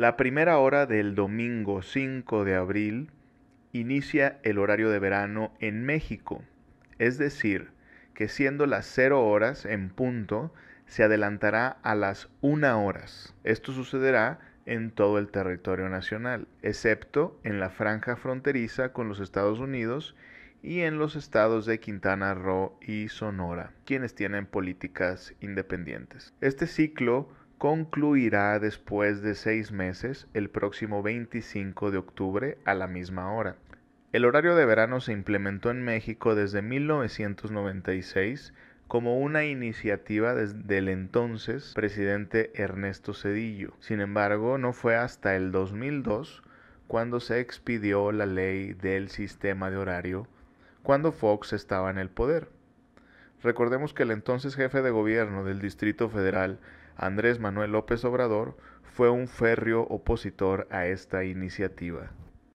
La primera hora del domingo 5 de abril inicia el horario de verano en México, es decir, que siendo las 0 horas en punto, se adelantará a las 1 horas. Esto sucederá en todo el territorio nacional, excepto en la franja fronteriza con los Estados Unidos y en los estados de Quintana Roo y Sonora, quienes tienen políticas independientes. Este ciclo concluirá después de seis meses el próximo 25 de octubre a la misma hora. El horario de verano se implementó en México desde 1996 como una iniciativa desde el entonces presidente Ernesto Cedillo. Sin embargo, no fue hasta el 2002 cuando se expidió la ley del sistema de horario cuando Fox estaba en el poder. Recordemos que el entonces jefe de gobierno del Distrito Federal, Andrés Manuel López Obrador fue un férreo opositor a esta iniciativa.